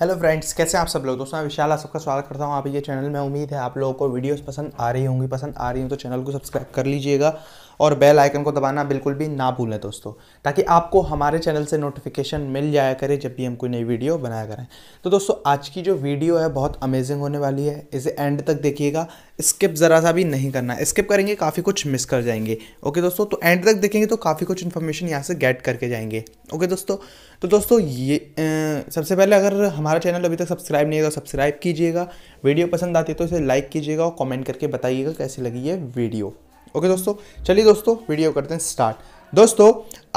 hello friends कैसे आप सब लोग दोस्तों मैं विशाल आप सबका स्वागत करता हूँ आप ये चैनल में उम्मीद है आप लोगों को वीडियोस पसंद आ रही होंगी पसंद आ रही हूँ तो चैनल को सब्सक्राइब कर लीजिएगा और बेल आइकन को दबाना बिल्कुल भी ना भूलें दोस्तों ताकि आपको हमारे चैनल से नोटिफिकेशन मिल जाया करे जब भी हम कोई नई वीडियो बनाया करें तो दोस्तों आज की जो वीडियो है बहुत अमेजिंग होने वाली है इसे एंड तक देखिएगा स्किप ज़रा सा भी नहीं करना स्किप करेंगे काफ़ी कुछ मिस कर जाएंगे ओके दोस्तों तो एंड तक देखेंगे तो काफ़ी कुछ इन्फॉर्मेशन यहाँ से गेट करके जाएंगे ओके दोस्तों तो दोस्तों ये सबसे पहले अगर हमारे हमारा चैनल अभी तक सब्सक्राइब नहीं है तो सब्सक्राइब कीजिएगा वीडियो पसंद आती है तो इसे लाइक कीजिएगा और कमेंट करके बताइएगा कैसे लगी है वीडियो ओके दोस्तों चलिए दोस्तों वीडियो करते हैं स्टार्ट दोस्तों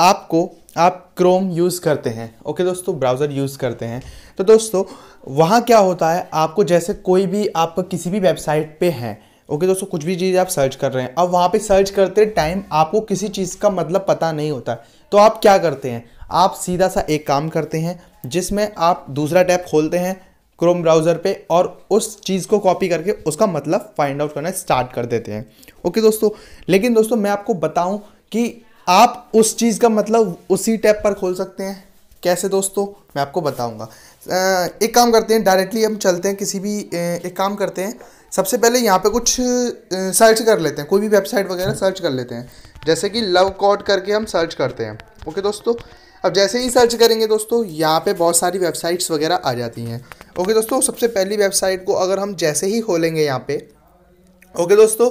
आपको आप क्रोम यूज़ करते हैं ओके दोस्तों ब्राउज़र यूज़ करते हैं तो दोस्तों वहाँ क्या होता है आपको जैसे कोई भी आप किसी भी वेबसाइट पर हैं ओके okay, दोस्तों कुछ भी चीज़ आप सर्च कर रहे हैं अब वहाँ पे सर्च करते टाइम आपको किसी चीज़ का मतलब पता नहीं होता तो आप क्या करते हैं आप सीधा सा एक काम करते हैं जिसमें आप दूसरा टैप खोलते हैं क्रोम ब्राउज़र पे और उस चीज़ को कॉपी करके उसका मतलब फाइंड आउट करना स्टार्ट कर देते हैं ओके दोस्तों लेकिन दोस्तों मैं आपको बताऊं कि आप उस चीज़ का मतलब उसी टैप पर खोल सकते हैं कैसे दोस्तों मैं आपको बताऊंगा एक काम करते हैं डायरेक्टली हम चलते हैं किसी भी एक काम करते हैं सबसे पहले यहाँ पर कुछ सर्च कर लेते हैं कोई भी वेबसाइट वगैरह सर्च कर लेते हैं जैसे कि लव कॉट करके हम सर्च करते हैं ओके दोस्तों अब जैसे ही सर्च करेंगे दोस्तों यहाँ पे बहुत सारी वेबसाइट्स वगैरह आ जाती हैं ओके दोस्तों सबसे पहली वेबसाइट को अगर हम जैसे ही खोलेंगे यहाँ पे ओके दोस्तों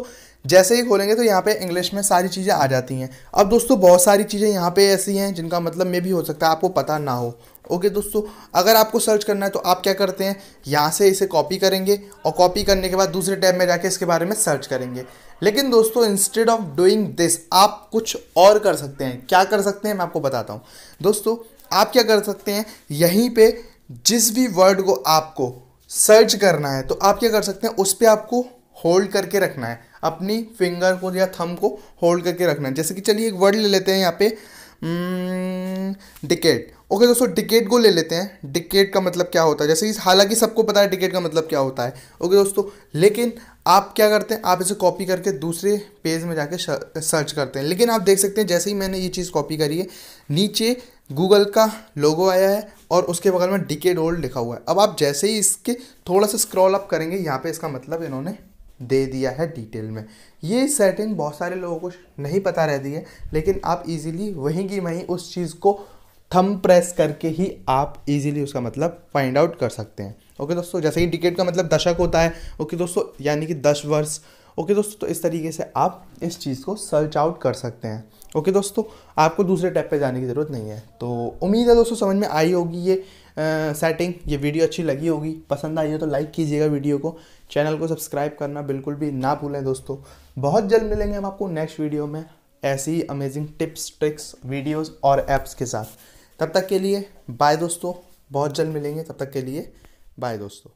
जैसे ही खोलेंगे तो यहाँ पे इंग्लिश में सारी चीज़ें आ जाती हैं अब दोस्तों बहुत सारी चीज़ें यहाँ पे ऐसी हैं जिनका मतलब मे भी हो सकता है आपको पता ना हो ओके दोस्तों अगर आपको सर्च करना है तो आप क्या करते हैं यहाँ से इसे कॉपी करेंगे और कॉपी करने के बाद दूसरे टैब में जाके इसके बारे में सर्च करेंगे लेकिन दोस्तों इंस्टेड ऑफ डूइंग दिस आप कुछ और कर सकते हैं क्या कर सकते हैं मैं आपको बताता हूँ दोस्तों आप क्या कर सकते हैं यहीं पर जिस भी वर्ड को आपको सर्च करना है तो आप क्या कर सकते हैं उस पर आपको होल्ड करके रखना है अपनी फिंगर को या थम को होल्ड करके रखना है जैसे कि चलिए एक वर्ड ले लेते हैं यहाँ पे डिकेट हम्म, ओके दोस्तों डिकेट को ले लेते हैं डिकेट का मतलब क्या होता है जैसे कि हालांकि सबको पता है डिकेट का मतलब क्या होता है ओके दोस्तों लेकिन आप क्या करते हैं आप इसे कॉपी करके दूसरे पेज में जाके सर्च करते हैं लेकिन आप देख सकते हैं जैसे ही मैंने ये चीज़ कॉपी करी है नीचे गूगल का लोगो आया है और उसके बगल में डिकेट ओल्ड लिखा हुआ है अब आप जैसे ही इसके थोड़ा सा स्क्रॉल अप करेंगे यहाँ पे इसका मतलब इन्होंने दे दिया है डिटेल में ये सेटिंग बहुत सारे लोगों को नहीं पता रहती है लेकिन आप इजीली वहीं की वहीं उस चीज़ को थम प्रेस करके ही आप इजीली उसका मतलब फाइंड आउट कर सकते हैं ओके दोस्तों जैसे ही टिकट का मतलब दशक होता है ओके दोस्तों यानी कि दस वर्ष ओके दोस्तों तो इस तरीके से आप इस चीज़ को सर्च आउट कर सकते हैं ओके दोस्तों आपको दूसरे टैब पे जाने की ज़रूरत नहीं है तो उम्मीद है दोस्तों समझ में आई होगी ये आ, सेटिंग ये वीडियो अच्छी लगी होगी पसंद आई हो तो लाइक कीजिएगा वीडियो को चैनल को सब्सक्राइब करना बिल्कुल भी ना भूलें दोस्तों बहुत जल्द मिलेंगे हम आपको नेक्स्ट वीडियो में ऐसी अमेजिंग टिप्स ट्रिक्स वीडियोज़ और ऐप्स के साथ तब तक के लिए बाय दोस्तों बहुत जल्द मिलेंगे तब तक के लिए बाय दोस्तों